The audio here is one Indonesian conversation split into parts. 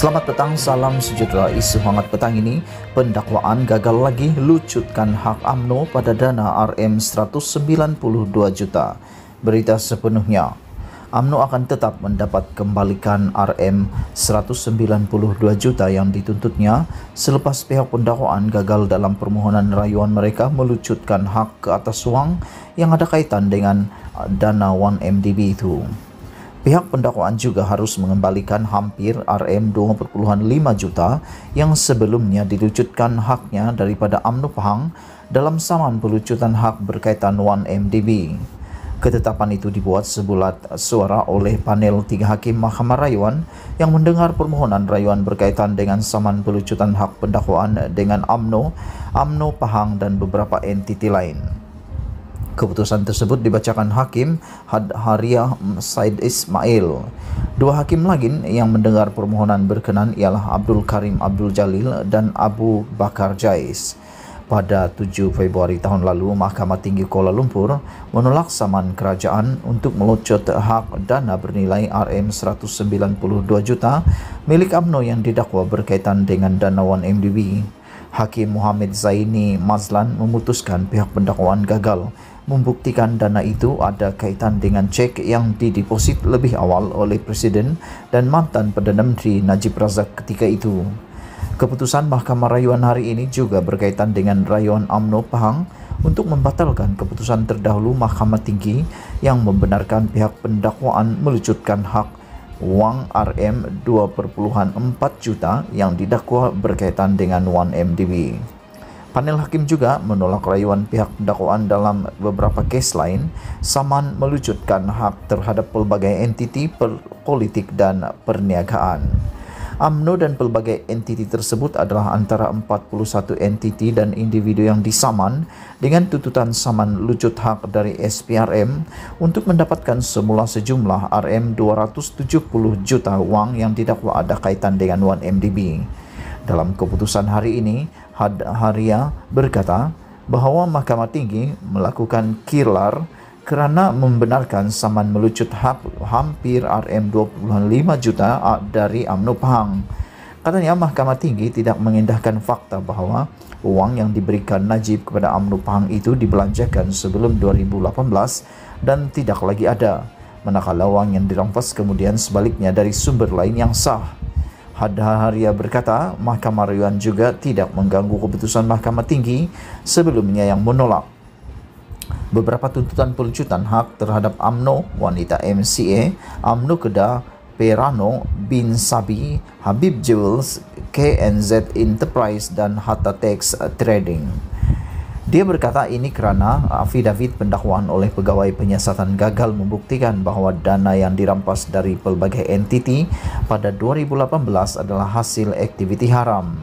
Selamat petang, salam sejahtera. Isu hangat petang ini, pendakwaan gagal lagi lucutkan hak AMNO pada dana RM 192 juta. Berita sepenuhnya. AMNO akan tetap mendapat kembalikan RM 192 juta yang dituntutnya selepas pihak pendakwaan gagal dalam permohonan rayuan mereka melucutkan hak ke atas uang yang ada kaitan dengan dana 1MDB itu. Pihak pendakwaan juga harus mengembalikan hampir RM 2,5 juta yang sebelumnya dilucutkan haknya daripada UMNO Pahang dalam saman pelucutan hak berkaitan 1MDB. Ketetapan itu dibuat sebulat suara oleh panel tiga hakim Mahkamah Rayuan yang mendengar permohonan rayuan berkaitan dengan saman pelucutan hak pendakwaan dengan AMNO, AMNO Pahang dan beberapa entiti lain. Keputusan tersebut dibacakan Hakim Hadhariyah Said Ismail. Dua hakim lagi yang mendengar permohonan berkenan ialah Abdul Karim Abdul Jalil dan Abu Bakar Jais. Pada 7 Februari tahun lalu, Mahkamah Tinggi Kuala Lumpur menolak saman kerajaan untuk melucut hak dana bernilai RM192 juta milik AMNO yang didakwa berkaitan dengan dana 1MDB. Hakim Muhammad Zaini Mazlan memutuskan pihak pendakwaan gagal membuktikan dana itu ada kaitan dengan cek yang dideposit lebih awal oleh Presiden dan mantan Perdana Menteri Najib Razak ketika itu. Keputusan Mahkamah Rayuan hari ini juga berkaitan dengan Rayuan AMNO Pahang untuk membatalkan keputusan terdahulu Mahkamah Tinggi yang membenarkan pihak pendakwaan melucutkan hak uang RM 2,4 juta yang didakwa berkaitan dengan 1MDB. Panel hakim juga menolak rayuan pihak dakwaan dalam beberapa kes lain, saman melucutkan hak terhadap pelbagai entiti politik dan perniagaan. AMNO dan pelbagai entiti tersebut adalah antara 41 entiti dan individu yang disaman dengan tuntutan saman lucut hak dari SPRM untuk mendapatkan semula sejumlah RM 270 juta wang yang didakwa ada kaitan dengan 1MDB. Dalam keputusan hari ini, Haria berkata bahwa Mahkamah Tinggi melakukan kirlar kerana membenarkan saman melucut hampir RM25 juta dari UMNO Pahang. Katanya Mahkamah Tinggi tidak mengindahkan fakta bahwa uang yang diberikan Najib kepada UMNO Pahang itu dibelanjakan sebelum 2018 dan tidak lagi ada, manakala uang yang dirampas kemudian sebaliknya dari sumber lain yang sah. Hadharia berkata, Mahkamah Rayuan juga tidak mengganggu keputusan Mahkamah Tinggi sebelumnya yang menolak. Beberapa tuntutan pelucutan hak terhadap Amno wanita MCA, Amno Kedah, Perano, Bin Sabi, Habib Jewels, KNZ Enterprise dan Hatta Tax Trading. Dia berkata ini kerana afidavit pendakwaan oleh pegawai penyiasatan gagal membuktikan bahwa dana yang dirampas dari pelbagai entiti pada 2018 adalah hasil aktiviti haram.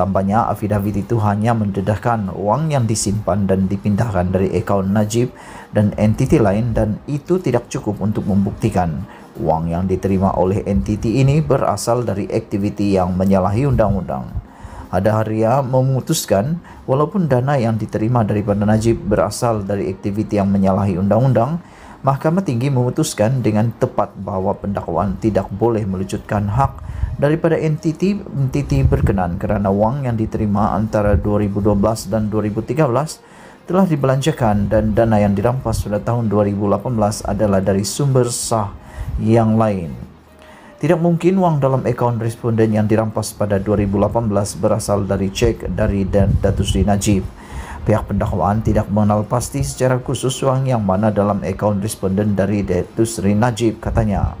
Tambahnya, afidavit itu hanya mendedahkan uang yang disimpan dan dipindahkan dari akaun Najib dan entiti lain dan itu tidak cukup untuk membuktikan uang yang diterima oleh entiti ini berasal dari aktiviti yang menyalahi undang-undang. Adaharia memutuskan walaupun dana yang diterima daripada Najib berasal dari aktiviti yang menyalahi undang-undang, Mahkamah Tinggi memutuskan dengan tepat bahawa pendakwaan tidak boleh melucutkan hak daripada entiti-entiti berkenan kerana wang yang diterima antara 2012 dan 2013 telah dibelanjakan dan dana yang dirampas pada tahun 2018 adalah dari sumber sah yang lain. Tidak mungkin uang dalam akaun responden yang dirampas pada 2018 berasal dari cek dari Datuk Sri Najib. Pihak pendakwaan tidak mengenal pasti secara khusus uang yang mana dalam akaun responden dari Datuk Sri Najib, katanya.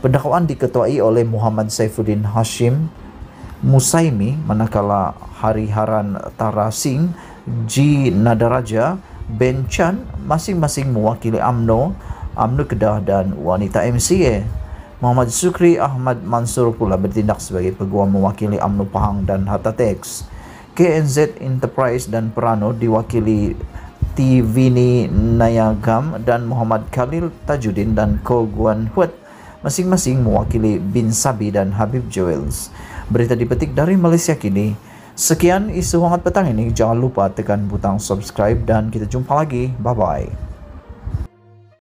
Pendakwaan diketuai oleh Muhammad Saifuddin Hashim Musaimi, manakala Hari Haran Tara Singh, G. Nadaraja, Ben Chan, masing-masing mewakili AMNO, AMNO Kedah dan Wanita MCA. Muhammad Sukri Ahmad Mansur pula bertindak sebagai peguam mewakili UMNO Pahang dan Tex, KNZ Enterprise dan Perano diwakili Tivini Nayagam dan Muhammad Khalil Tajuddin dan Ko Guan Huat masing-masing mewakili Bin Sabi dan Habib Jewels. Berita dipetik dari Malaysia Kini. Sekian isu hangat petang ini. Jangan lupa tekan butang subscribe dan kita jumpa lagi. Bye-bye.